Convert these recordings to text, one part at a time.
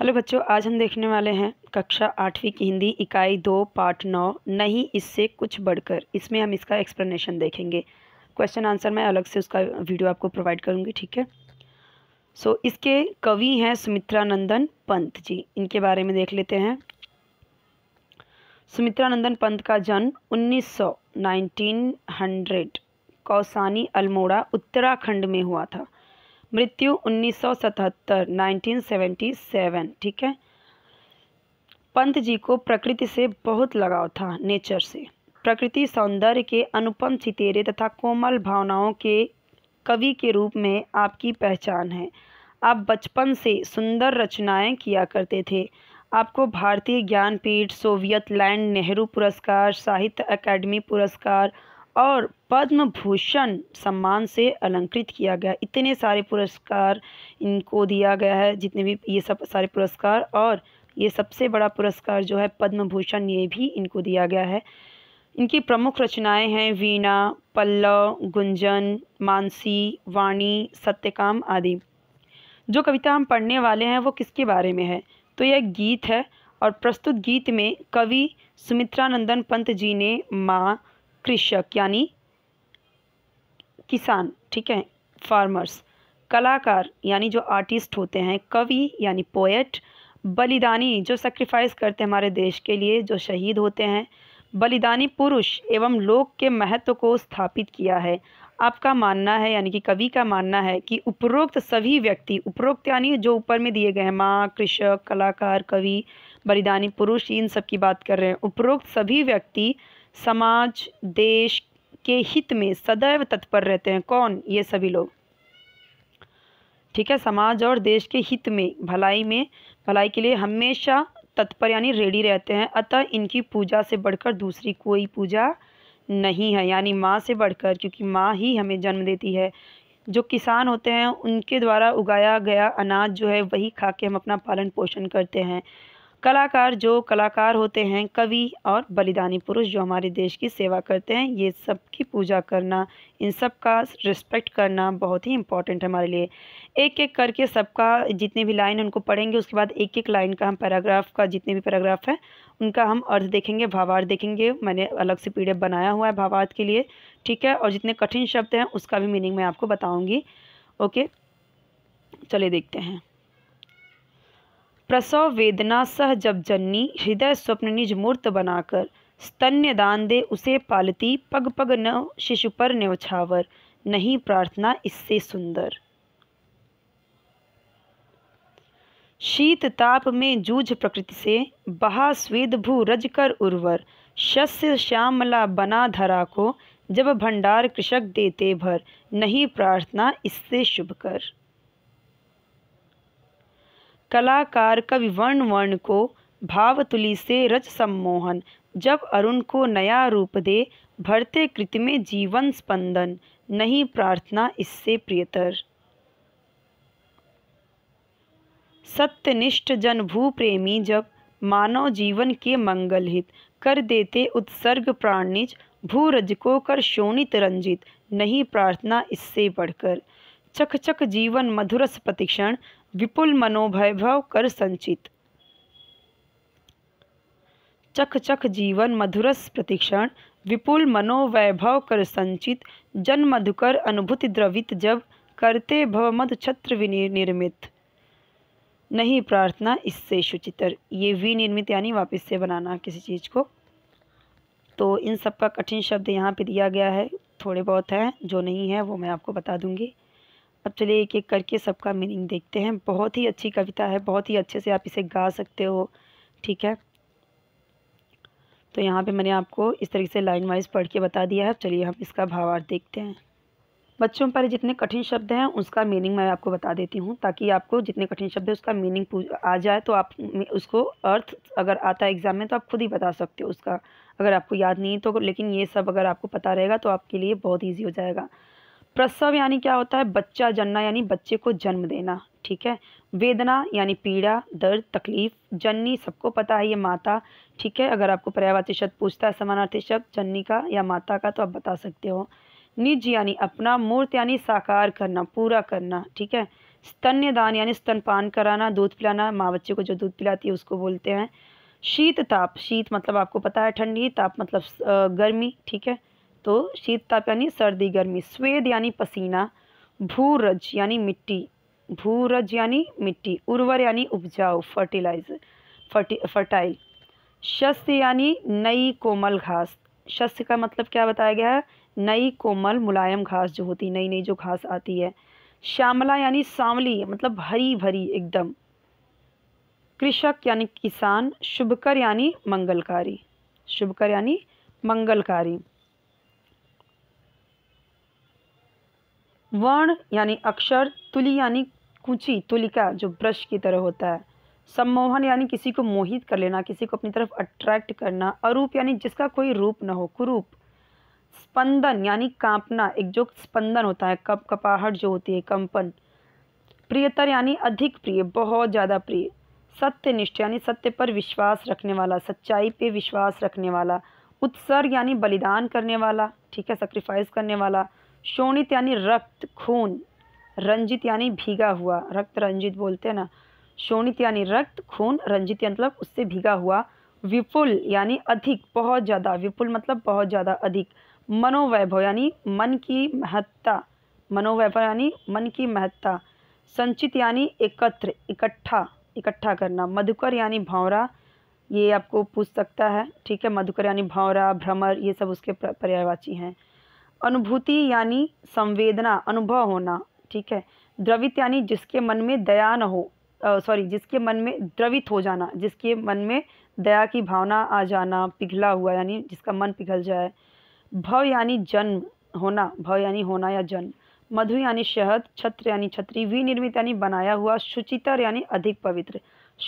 hello बच्चों आज हम देखने वाले हैं कक्षा आठवीं की हिंदी इकाई दो पार्ट नौ नहीं इससे कुछ बढ़कर इसमें हम इसका एक्सप्लेनेशन देखेंगे क्वेश्चन आंसर मैं अलग से उसका वीडियो आपको प्रोवाइड करूंगी ठीक है सो so, इसके कवि हैं सुमित्रानंदन पंत जी इनके बारे में देख लेते हैं सुमित्रानंदन पंत का जन्म उन्नीस सौ कौसानी अल्मोड़ा उत्तराखंड में हुआ था मृत्यु 1977 1977 ठीक है पंत जी को प्रकृति से बहुत लगाव था नेचर से प्रकृति सौंदर्य के अनुपम चितेरे तथा कोमल भावनाओं के कवि के रूप में आपकी पहचान है आप बचपन से सुंदर रचनाएं किया करते थे आपको भारतीय ज्ञानपीठ सोवियत लैंड नेहरू पुरस्कार साहित्य अकादमी पुरस्कार और पद्म भूषण सम्मान से अलंकृत किया गया इतने सारे पुरस्कार इनको दिया गया है जितने भी ये सब सारे पुरस्कार और ये सबसे बड़ा पुरस्कार जो है पद्म भूषण ये भी इनको दिया गया है इनकी प्रमुख रचनाएं हैं वीणा पल्लव गुंजन मानसी वाणी सत्यकाम आदि जो कविता हम पढ़ने वाले हैं वो किसके बारे में है तो यह गीत है और प्रस्तुत गीत में कवि सुमित्रानंदन पंत जी ने माँ कृषक यानी किसान ठीक है फार्मर्स कलाकार यानी जो आर्टिस्ट होते हैं कवि यानी पोएट बलिदानी जो सेक्रीफाइस करते हैं हमारे देश के लिए जो शहीद होते हैं बलिदानी पुरुष एवं लोक के महत्व को स्थापित किया है आपका मानना है यानी कि कवि का मानना है कि उपरोक्त सभी व्यक्ति उपरोक्त यानी जो ऊपर में दिए गए हैं माँ कृषक कलाकार कवि बलिदानी पुरुष इन सब की बात कर रहे हैं उपरोक्त सभी व्यक्ति समाज देश के हित में सदैव तत्पर रहते हैं कौन ये सभी लोग ठीक है समाज और देश के हित में भलाई में भलाई के लिए हमेशा तत्पर यानी रेडी रहते हैं अतः इनकी पूजा से बढ़कर दूसरी कोई पूजा नहीं है यानी माँ से बढ़कर क्योंकि माँ ही हमें जन्म देती है जो किसान होते हैं उनके द्वारा उगाया गया अनाज जो है वही खा के हम अपना पालन पोषण करते हैं कलाकार जो कलाकार होते हैं कवि और बलिदानी पुरुष जो हमारे देश की सेवा करते हैं ये सब की पूजा करना इन सब का रिस्पेक्ट करना बहुत ही इम्पॉर्टेंट है हमारे लिए एक एक करके सबका जितने भी लाइन उनको पढ़ेंगे उसके बाद एक एक लाइन का हम पैराग्राफ का जितने भी पैराग्राफ है उनका हम अर्थ देखेंगे भावार्थ देखेंगे मैंने अलग से पीडीएफ बनाया हुआ है भावार्थ के लिए ठीक है और जितने कठिन शब्द हैं उसका भी मीनिंग मैं आपको बताऊँगी ओके चले देखते हैं प्रसव वेदना सह जब जननी हृदय स्वप्न निज मूर्त बनाकर स्तन्यदान दे उसे पालती पग पग न शिशु पर न्यौछावर नहीं प्रार्थना इससे सुंदर शीत ताप में जूझ प्रकृति से बहा स्वेद भू रज कर उर्वर शस्य श्यामला बना धरा को जब भंडार कृषक देते भर नहीं प्रार्थना इससे शुभ कर कलाकार कवि वर्ण वर्ण को भावतुली से रच सम्मोहन जब अरुण को नया रूप दे भरते कृत में जीवन स्पंदन नहीं प्रार्थना इससे प्रियतर सत्यनिष्ठ जन भू प्रेमी जब मानव जीवन के मंगल हित कर देते उत्सर्ग प्राणिज रज को कर शोणित रंजित नहीं प्रार्थना इससे बढ़कर चक चक जीवन मधुरस प्रतिक्षण विपुल मनोभैभव कर संचित चख चख जीवन मधुरस प्रतीक्षण विपुल मनोवैभव कर संचित जन मधुकर अनुभूति द्रवित जब करते भव मध छत्र विनिर्मित नहीं प्रार्थना इससे शुचितर ये विनिर्मित यानी वापस से बनाना किसी चीज़ को तो इन सब का कठिन शब्द यहाँ पे दिया गया है थोड़े बहुत हैं जो नहीं है वो मैं आपको बता दूंगी अब चलिए एक एक करके सबका मीनिंग देखते हैं बहुत ही अच्छी कविता है बहुत ही अच्छे से आप इसे गा सकते हो ठीक है तो यहाँ पे मैंने आपको इस तरीके से लाइन वाइज पढ़ के बता दिया है चलिए हम इसका भावार्थ देखते हैं बच्चों पर जितने कठिन शब्द हैं उसका मीनिंग मैं आपको बता देती हूँ ताकि आपको जितने कठिन शब्द हैं उसका मीनिंग आ जाए तो आप उसको अर्थ अगर आता है एग्ज़ाम में तो आप खुद ही बता सकते हो उसका अगर आपको याद नहीं तो लेकिन ये सब अगर आपको पता रहेगा तो आपके लिए बहुत ईजी हो जाएगा प्रसव यानी क्या होता है बच्चा जनना यानी बच्चे को जन्म देना ठीक है वेदना यानी पीड़ा दर्द तकलीफ जननी सबको पता है ये माता ठीक है अगर आपको पर्यावरती शब्द पूछता है समानार्थी शब्द जननी का या माता का तो आप बता सकते हो निज यानी अपना मूर्त यानी साकार करना पूरा करना ठीक है स्तन्यदान यानी स्तनपान कराना दूध पिलाना माँ बच्चे को जो दूध पिलाती है उसको बोलते हैं शीत ताप शीत मतलब आपको पता है ठंडी ताप मतलब गर्मी ठीक है तो शीत ताप यानी सर्दी गर्मी स्वेद यानी पसीना भूरज यानी मिट्टी भूरज यानी मिट्टी उर्वर यानी उपजाऊ फर्टिलाइजर फर्टी फर्टाइल शस्य यानी नई कोमल घास शस्य का मतलब क्या बताया गया है नई कोमल मुलायम घास जो होती नई नई जो घास आती है श्यामला यानी सांवली मतलब हरी भरी एकदम कृषक यानी किसान शुभकर यानी मंगलकारी शुभकर यानी मंगलकारी वर्ण यानी अक्षर तुली यानी कुची तुलिका जो ब्रश की तरह होता है सम्मोहन यानी किसी को मोहित कर लेना किसी को अपनी तरफ अट्रैक्ट करना अरूप यानी जिसका कोई रूप न हो कुरूप स्पंदन यानी कांपना एक जो स्पंदन होता है कप कपाहट जो होती है कंपन प्रियतर यानी अधिक प्रिय बहुत ज़्यादा प्रिय सत्यनिष्ठ यानी सत्य पर विश्वास रखने वाला सच्चाई पे विश्वास रखने वाला उत्सर्ग यानी बलिदान करने वाला ठीक है सेक्रीफाइस करने वाला शोणित यानी रक्त खून रंजित यानी भीगा हुआ रक्त रंजित बोलते हैं ना शोणित यानी रक्त खून रंजित यानी मतलब उससे भीगा हुआ विपुल यानी अधिक बहुत ज़्यादा विपुल मतलब बहुत ज़्यादा अधिक मनोवैभव यानी मन की महत्ता मनोवैभव यानी मन की महत्ता संचित यानी एकत्र इकट्ठा इकट्ठा करना मधुकर यानी भावरा ये आपको पूछ सकता है ठीक है मधुकर यानी भावरा भ्रमर ये सब उसके पर्यायवाची हैं अनुभूति यानी संवेदना अनुभव होना ठीक है द्रवित यानी जिसके मन में दया न हो सॉरी जिसके मन में द्रवित हो जाना जिसके मन में दया की भावना आ जाना पिघला हुआ यानी जिसका मन पिघल जाए भव यानी जन्म होना भव यानी होना या जन्म मधु यानी शहद छत्र यानी छत्री विनिर्मित यानी बनाया हुआ शुचितर यानी अधिक पवित्र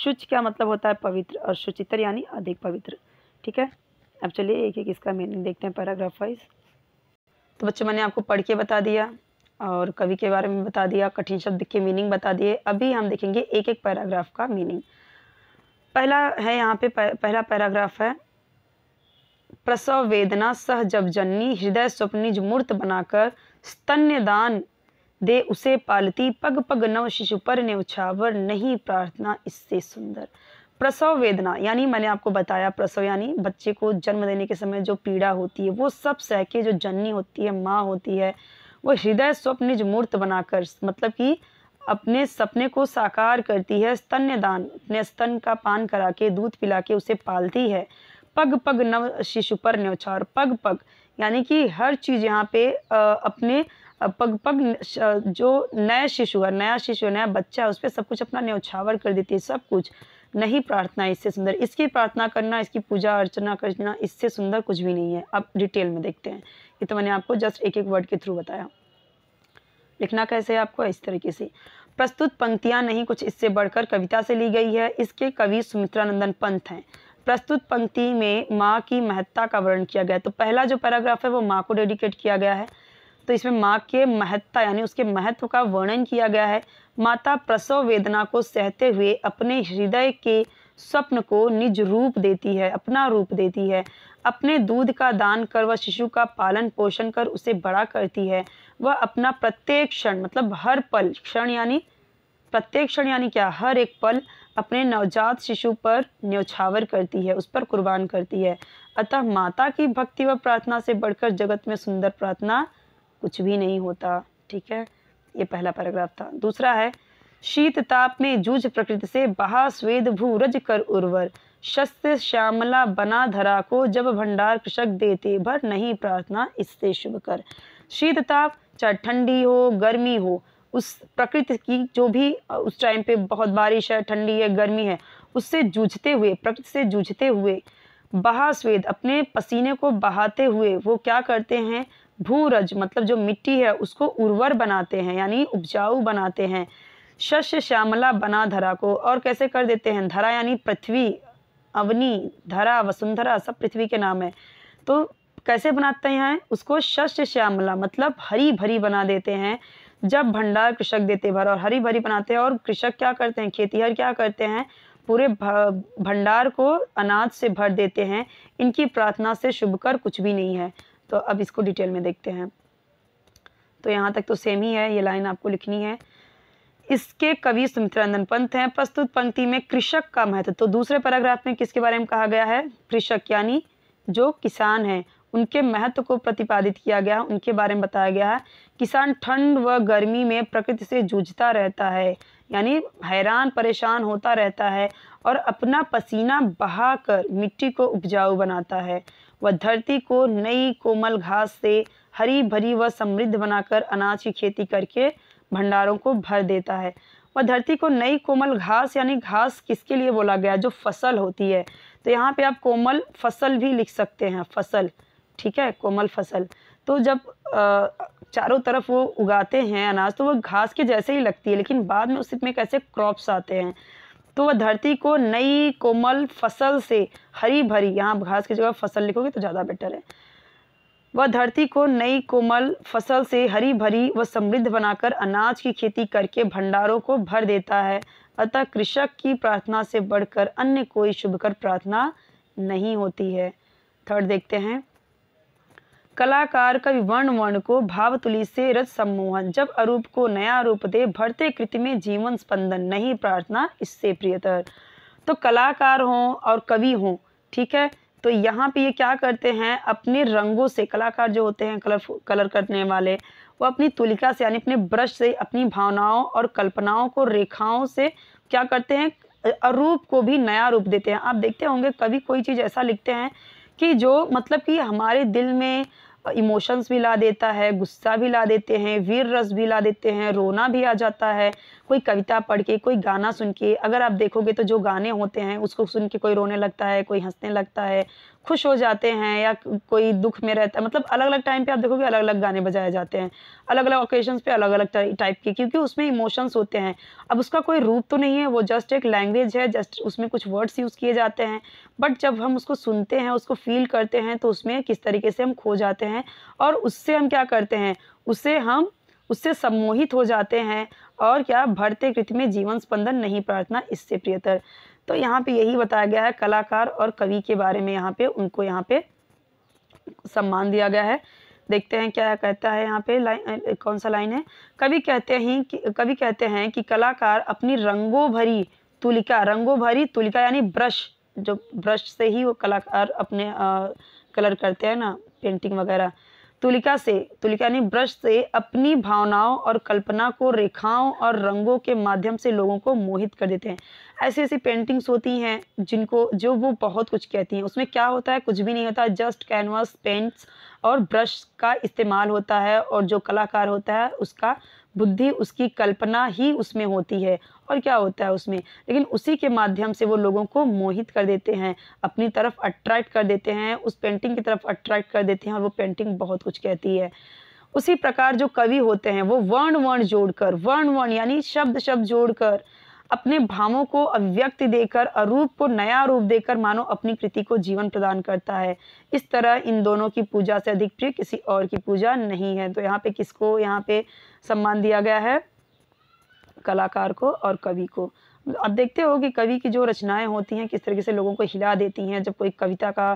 शुच क्या मतलब होता है पवित्र और शुचितर यानी अधिक पवित्र ठीक है अब चलिए एक एक इसका मीनिंग देखते हैं पैराग्राफ वाइज तो बच्चों मैंने आपको पढ़ के बता दिया और कवि के बारे में बता दिया कठिन शब्द के मीनिंग बता दिए अभी हम देखेंगे एक एक पैराग्राफ का मीनिंग पहला है यहाँ पे पहला पैराग्राफ है प्रसव वेदना सह जब जननी हृदय स्वप्निज मूर्त बनाकर स्तन्यदान दे उसे पालती पग पग नव शिशु पर ने उछावर नहीं प्रार्थना इससे सुंदर प्रसव वेदना यानी मैंने आपको बताया प्रसव यानी बच्चे को जन्म देने के समय जो पीड़ा होती है वो सब सह के जो जननी होती है माँ होती है वो हृदय स्वप्न मूर्त बनाकर मतलब कि अपने सपने को साकार करती है स्तन्यदान अपने स्तन का पान करा के दूध पिला के उसे पालती है पग पग नव शिशु पर न्यौछावर पग पग यानी कि हर चीज़ यहाँ पे अपने पग पग जो नया शिशु है नया शिशु नया बच्चा है उस पर सब कुछ अपना न्यौछावर कर देती है सब कुछ नहीं प्रार्थना इससे सुंदर इसकी प्रार्थना करना इसकी पूजा अर्चना करना इससे सुंदर कुछ भी नहीं है अब डिटेल में देखते हैं ये तो मैंने आपको जस्ट एक एक वर्ड के थ्रू बताया लिखना कैसे है आपको इस तरीके से प्रस्तुत पंक्तियाँ नहीं कुछ इससे बढ़कर कविता से ली गई है इसके कवि सुमित्रानंदन पंत हैं प्रस्तुत पंक्ति में माँ की महत्ता का वर्णन किया गया तो पहला जो पैराग्राफ है वो माँ को डेडिकेट किया गया है तो इसमें माँ के महत्ता यानी उसके महत्व का वर्णन किया गया है माता प्रसव वेदना को सहते हुए अपने हृदय के स्वप्न को निज रूप देती है अपना रूप देती है अपने दूध का दान कर व शिशु का पालन पोषण कर उसे बड़ा करती है वह अपना प्रत्येक क्षण मतलब हर पल क्षण यानी प्रत्येक क्षण यानी क्या हर एक पल अपने नवजात शिशु पर न्यौछावर करती है उस पर कुर्बान करती है अतः माता की भक्ति व प्रार्थना से बढ़कर जगत में सुंदर प्रार्थना कुछ भी नहीं होता ठीक है ये पहला पैराग्राफ था दूसरा है शीत ताप में जूझ प्रकृति से बहा स्वेद रज कर उर्वर शस्त्र श्यामला बना धरा को जब भंडार कृषक देते भर नहीं प्रार्थना इससे शुभ कर शीत ताप चाहे ठंडी हो गर्मी हो उस प्रकृति की जो भी उस टाइम पे बहुत बारिश है ठंडी है गर्मी है उससे जूझते हुए प्रकृति से जूझते हुए बहा स्वेद अपने पसीने को बहाते हुए वो क्या करते हैं भूरज मतलब जो मिट्टी है उसको उर्वर बनाते हैं यानी उपजाऊ बनाते हैं शस्य श्यामला बना धरा को और कैसे कर देते हैं धरा यानी पृथ्वी अवनी धरा वसुंधरा सब पृथ्वी के नाम है तो कैसे बनाते हैं उसको शस्य श्यामला मतलब हरी भरी बना देते हैं जब भंडार कृषक देते भर और हरी भरी बनाते हैं और कृषक क्या करते हैं खेतीहर क्या करते हैं पूरे भंडार को अनाज से भर देते हैं इनकी प्रार्थना से शुभकर कुछ भी नहीं है तो अब इसको डिटेल में देखते हैं तो यहाँ तक तो सेम ही है ये लाइन आपको लिखनी है इसके कवि सुमित्रंदन पंत हैं प्रस्तुत पंक्ति में कृषक का महत्व तो दूसरे पैराग्राफ में किसके बारे में कहा गया है कृषक यानी जो किसान हैं उनके महत्व को प्रतिपादित किया गया उनके बारे में बताया गया है किसान ठंड व गर्मी में प्रकृति से जूझता रहता है यानी हैरान परेशान होता रहता है और अपना पसीना बहाकर मिट्टी को उपजाऊ बनाता है वह धरती को नई कोमल घास से हरी भरी व समृद्ध बनाकर अनाज की खेती करके भंडारों को भर देता है वह धरती को नई कोमल घास यानी घास किसके लिए बोला गया जो फसल होती है तो यहाँ पे आप कोमल फसल भी लिख सकते हैं फसल ठीक है कोमल फसल तो जब चारों तरफ वो उगाते हैं अनाज तो वह घास के जैसे ही लगती है लेकिन बाद में उसमें कैसे क्रॉप्स आते हैं तो वह धरती को नई कोमल फसल से हरी भरी यहाँ घास की जगह फसल लिखोगे तो ज़्यादा बेटर है वह धरती को नई कोमल फसल से हरी भरी व समृद्ध बनाकर अनाज की खेती करके भंडारों को भर देता है अतः कृषक की प्रार्थना से बढ़कर अन्य कोई शुभकर प्रार्थना नहीं होती है थर्ड देखते हैं कलाकार कवि वर्ण वर्ण को भावतुली से रज सम्मोहन जब अरूप को नया रूप दे भरते कृति में जीवन स्पंदन नहीं प्रार्थना इससे प्रियतर तो कलाकार हों और कवि हों ठीक है तो यहाँ पे ये क्या करते हैं अपने रंगों से कलाकार जो होते हैं कलर कलर करने वाले वो अपनी तुलिका से यानी अपने ब्रश से अपनी भावनाओं और कल्पनाओं को रेखाओं से क्या करते हैं अरूप को भी नया रूप देते हैं आप देखते होंगे कभी कोई चीज़ ऐसा लिखते हैं कि जो मतलब कि हमारे दिल में इमोशंस भी ला देता है गुस्सा भी ला देते हैं वीर रस भी ला देते हैं रोना भी आ जाता है कोई कविता पढ़ के कोई गाना सुन के अगर आप देखोगे तो जो गाने होते हैं उसको सुन के कोई रोने लगता है कोई हंसने लगता है खुश हो जाते हैं या कोई दुख में रहता है मतलब अलग अलग टाइम पे आप देखोगे अलग अलग गाने बजाए जाते हैं अलग अलग ओकेजन पे अलग अलग टाइप के क्योंकि उसमें इमोशंस होते हैं अब उसका कोई रूप तो नहीं है वो जस्ट एक लैंग्वेज है जस्ट उसमें कुछ वर्ड्स यूज़ किए जाते हैं बट जब हम उसको सुनते हैं उसको फील करते हैं तो उसमें किस तरीके से हम खो जाते हैं और उससे हम क्या करते हैं उससे हम उससे सम्मोहित हो जाते हैं और क्या भरते कृत में जीवन स्पंदन नहीं प्रार्थना इससे प्रियतर तो यहाँ पे यही बताया गया है कलाकार और कवि के बारे में यहाँ पे उनको यहाँ पे सम्मान दिया गया है देखते हैं क्या कहता है यहाँ पे लाइन कौन सा लाइन है कवि कहते हैं कि कवि कहते हैं कि कलाकार अपनी रंगों भरी तुलिका रंगों भरी तुलिका यानी ब्रश जो ब्रश से ही वो कलाकार अपने आ, कलर करते हैं ना पेंटिंग वगैरह तुलिका से तुलिका यानी ब्रश से अपनी भावनाओं और कल्पना को रेखाओं और रंगों के माध्यम से लोगों को मोहित कर देते हैं ऐसी ऐसी पेंटिंग्स होती हैं जिनको जो वो बहुत कुछ कहती हैं उसमें क्या होता है कुछ भी नहीं होता जस्ट कैनवास पेंट्स और ब्रश का इस्तेमाल होता है और जो कलाकार होता है उसका बुद्धि उसकी कल्पना ही उसमें होती है और क्या होता है उसमें लेकिन उसी के माध्यम से वो लोगों को मोहित कर देते हैं अपनी तरफ अट्रैक्ट कर देते हैं उस पेंटिंग की तरफ अट्रैक्ट कर देते हैं और वो पेंटिंग बहुत कुछ कहती है उसी प्रकार जो कवि होते हैं वो वर्ण वर्ण जोड़कर वर्ण वर्ण यानी शब्द शब्द जोड़कर अपने भावों को अव्यक्ति देकर अरूप को नया रूप देकर मानो अपनी कृति को जीवन प्रदान करता है इस तरह इन दोनों की पूजा से अधिक प्रिय किसी और की पूजा नहीं है तो यहाँ पे किसको यहाँ पे सम्मान दिया गया है कलाकार को और कवि को आप देखते हो कि कवि की जो रचनाएं होती हैं किस तरीके से लोगों को हिला देती हैं जब कोई कविता का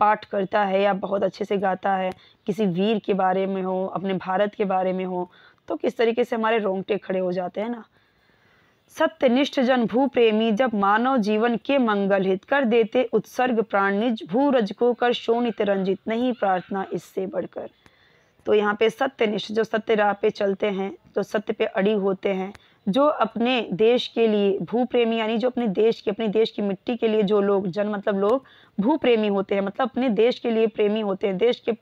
पाठ करता है या बहुत अच्छे से गाता है किसी वीर के बारे में हो अपने भारत के बारे में हो तो किस तरीके से हमारे रोंगटे खड़े हो जाते हैं ना सत्यनिष्ठ जन भू प्रेमी जब मानव जीवन के मंगल हित कर देते उत्सर्ग प्राण निज भू रज को कर शोणित रंजित नहीं प्रार्थना इससे बढ़कर तो यहाँ पे सत्यनिष्ठ जो सत्य राह पे चलते हैं जो सत्य पे अड़ी होते हैं जो अपने देश के लिए भू प्रेमी यानी जो अपने देश के अपने देश की मिट्टी के लिए जो लोग जन मतलब लोग भू प्रेमी होते हैं मतलब अपने देश के लिए प्रेमी होते हैं देश के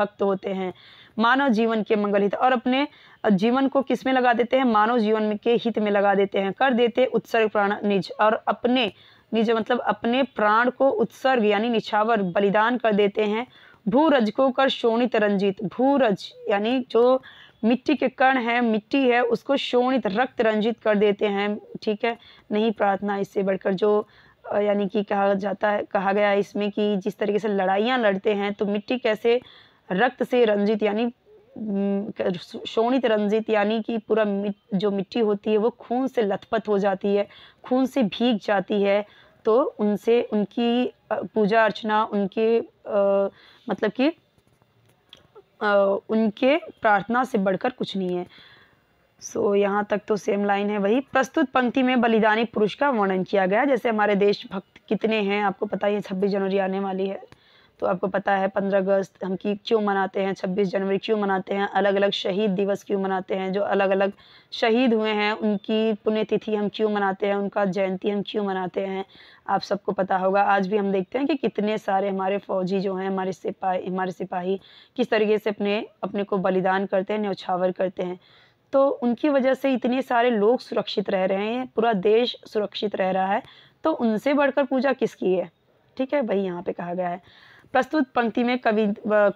भक्त होते हैं मानव जीवन के मंगल हित और अपने जीवन को किस में लगा देते हैं मानव जीवन के हित में लगा देते हैं कर देते उत्सर्ग प्राण निज और अपने निज मतलब अपने प्राण को उत्सर्ग यानी निछावर बलिदान कर देते हैं भूरज को कर शोणित रंजित भूरज यानी जो मिट्टी के कण हैं मिट्टी है उसको शोणित रक्त रंजित कर देते हैं ठीक है नहीं प्रार्थना इससे बढ़कर जो यानी कि कहा जाता है कहा गया है इसमें कि जिस तरीके से लड़ाइयाँ लड़ते हैं तो मिट्टी कैसे रक्त से रंजित यानी शोणित रंजित यानी कि पूरा जो मिट्टी होती है वो खून से लथपथ हो जाती है खून से भीग जाती है तो उनसे उनकी पूजा अर्चना उनके आ, मतलब कि उनके प्रार्थना से बढ़कर कुछ नहीं है सो so, यहाँ तक तो सेम लाइन है वही प्रस्तुत पंक्ति में बलिदानी पुरुष का वर्णन किया गया जैसे हमारे देशभक्त कितने हैं आपको पता ही है छब्बीस जनवरी आने वाली है तो आपको पता है पंद्रह अगस्त हम की क्यों मनाते हैं छब्बीस जनवरी क्यों मनाते हैं अलग अलग शहीद दिवस क्यों मनाते हैं जो अलग अलग शहीद हुए हैं उनकी पुण्यतिथि हम क्यों मनाते हैं उनका जयंती हम क्यों मनाते हैं आप सबको पता होगा आज भी हम देखते हैं कि कितने सारे हमारे फौजी जो हैं हमारे सिपाही हमारे सिपाही किस तरीके से अपने अपने को बलिदान करते हैं न्यौछावर करते हैं तो उनकी वजह से इतने सारे लोग सुरक्षित रह रहे हैं पूरा देश सुरक्षित रह रहा है तो उनसे बढ़कर पूजा किसकी है ठीक है भाई यहाँ पे कहा गया है प्रस्तुत पंक्ति में कवि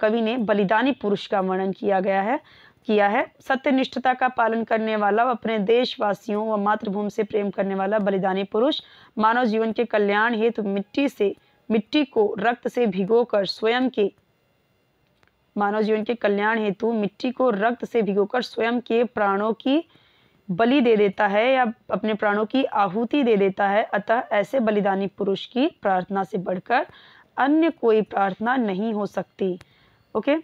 कवि ने बलिदानी पुरुष का वर्णन किया गया है किया है सत्यनिष्ठता का पालन करने वाला व अपने देशवासियों व मातृभूमि से प्रेम करने वाला बलिदानी पुरुष मानव जीवन के कल्याण हेतु मिट्टी से मिट्टी को रक्त से भिगोकर स्वयं के मानव जीवन के कल्याण हेतु मिट्टी को रक्त से भिगोकर स्वयं के प्राणों की बलि दे देता है या अपने प्राणों की आहुति दे देता है अतः ऐसे बलिदानी पुरुष की प्रार्थना से बढ़कर अन्य कोई प्रार्थना नहीं हो सकती ओके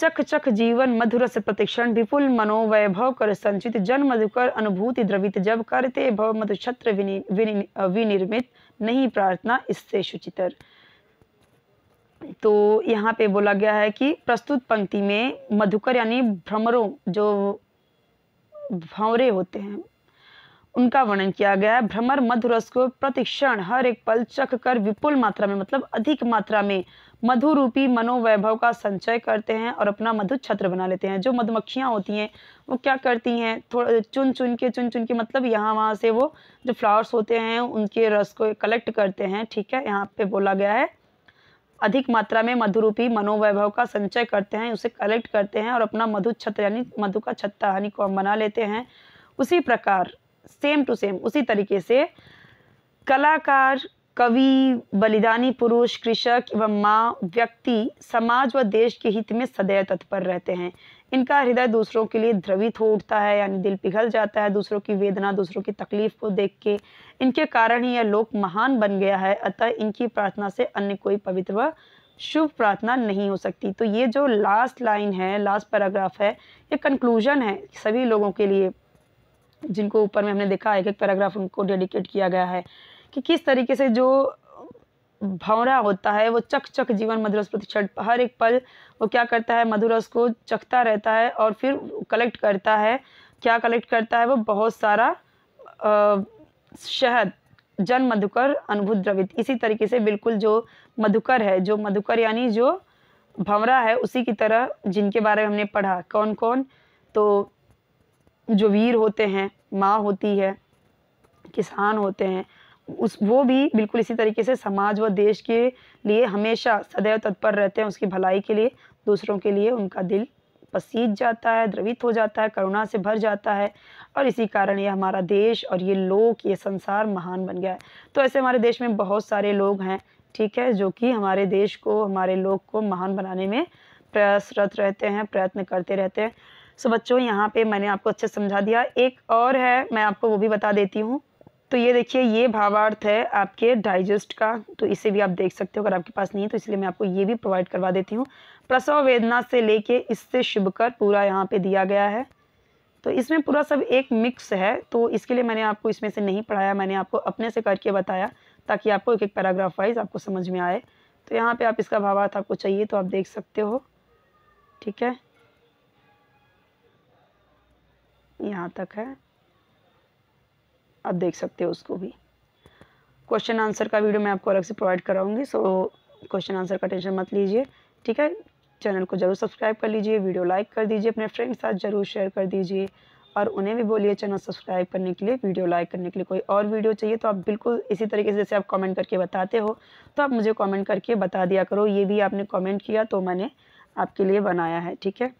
चख चख जीवन मधुर से प्रतिक्षण विपुल मनोवैभव कर संचित जन मधुकर अनुभूति द्रवित जब करते भव मधु छत्र विनिर्मित नहीं प्रार्थना इससे शुचितर तो यहाँ पे बोला गया है कि प्रस्तुत पंक्ति में मधुकर यानी भ्रमरों जो भंवरे होते हैं उनका वर्णन किया गया है भ्रमर मधुरस को प्रतिक्षण हर एक पल चख कर विपुल मात्रा में मतलब अधिक मात्रा में मधु रूपी मनोवैभव का संचय करते हैं और अपना मधु छत्र बना लेते हैं जो मधुमक्खियाँ होती हैं वो क्या करती हैं थोड़ा चुन चुन के चुन चुन के मतलब यहाँ वहाँ से वो जो फ्लावर्स होते हैं उनके रस को कलेक्ट करते हैं ठीक है यहाँ पे बोला गया है अधिक मात्रा में मधुरूपी मनोवैभव का संचय करते हैं उसे कलेक्ट करते हैं और अपना मधु छत्र यानी मधु का छत्ता यानी कॉम बना लेते हैं उसी प्रकार सेम टू सेम उसी तरीके से कलाकार कवि बलिदानी पुरुष कृषक एवं माँ व्यक्ति समाज व देश के हित में सदैव तत्पर रहते हैं इनका हृदय दूसरों के लिए द्रवित हो उठता है यानी दिल पिघल जाता है दूसरों की वेदना दूसरों की तकलीफ को देख के इनके कारण ही यह लोक महान बन गया है अतः इनकी प्रार्थना से अन्य कोई पवित्र व शुभ प्रार्थना नहीं हो सकती तो ये जो लास्ट लाइन है लास्ट पैराग्राफ है ये कंक्लूजन है सभी लोगों के लिए जिनको ऊपर में हमने देखा एक एक पैराग्राफ उनको डेडिकेट किया गया है कि किस तरीके से जो भंवरा होता है वो चक चक जीवन मधुरस छठ हर एक पल वो क्या करता है मधुरस को चखता रहता है और फिर कलेक्ट करता है क्या कलेक्ट करता है वो बहुत सारा शहद जन मधुकर अनुभूत द्रवित इसी तरीके से बिल्कुल जो मधुकर है जो मधुकर यानी जो भंवरा है उसी की तरह जिनके बारे में हमने पढ़ा कौन कौन तो जो वीर होते हैं माँ होती है किसान होते हैं उस वो भी बिल्कुल इसी तरीके से समाज व देश के लिए हमेशा सदैव तत्पर रहते हैं उसकी भलाई के लिए दूसरों के लिए उनका दिल पसीज जाता है द्रवित हो जाता है करुणा से भर जाता है और इसी कारण ये हमारा देश और ये लोक ये संसार महान बन गया है तो ऐसे हमारे देश में बहुत सारे लोग हैं ठीक है जो कि हमारे देश को हमारे लोग को महान बनाने में प्रयासरत रहते हैं प्रयत्न करते रहते हैं सो so, बच्चों यहाँ पे मैंने आपको अच्छे समझा दिया एक और है मैं आपको वो भी बता देती हूँ तो ये देखिए ये भावार्थ है आपके डाइजेस्ट का तो इसे भी आप देख सकते हो अगर आपके पास नहीं है तो इसलिए मैं आपको ये भी प्रोवाइड करवा देती हूँ प्रसव वेदना से लेके इससे शुभकर पूरा यहाँ पे दिया गया है तो इसमें पूरा सब एक मिक्स है तो इसके लिए मैंने आपको इसमें से नहीं पढ़ाया मैंने आपको अपने से करके बताया ताकि आपको एक एक पैराग्राफ वाइज आपको समझ में आए तो यहाँ पर आप इसका भावार्थ आपको चाहिए तो आप देख सकते हो ठीक है यहाँ तक है आप देख सकते हो उसको भी क्वेश्चन आंसर का वीडियो मैं आपको अलग से प्रोवाइड कराऊंगी सो क्वेश्चन आंसर का टेंशन मत लीजिए ठीक है चैनल को ज़रूर सब्सक्राइब कर लीजिए वीडियो लाइक कर दीजिए अपने फ्रेंड के साथ ज़रूर शेयर कर दीजिए और उन्हें भी बोलिए चैनल सब्सक्राइब करने के लिए वीडियो लाइक करने के लिए कोई और वीडियो चाहिए तो आप बिल्कुल इसी तरीके से जैसे आप कमेंट करके बताते हो तो आप मुझे कमेंट करके बता दिया करो ये भी आपने कमेंट किया तो मैंने आपके लिए बनाया है ठीक है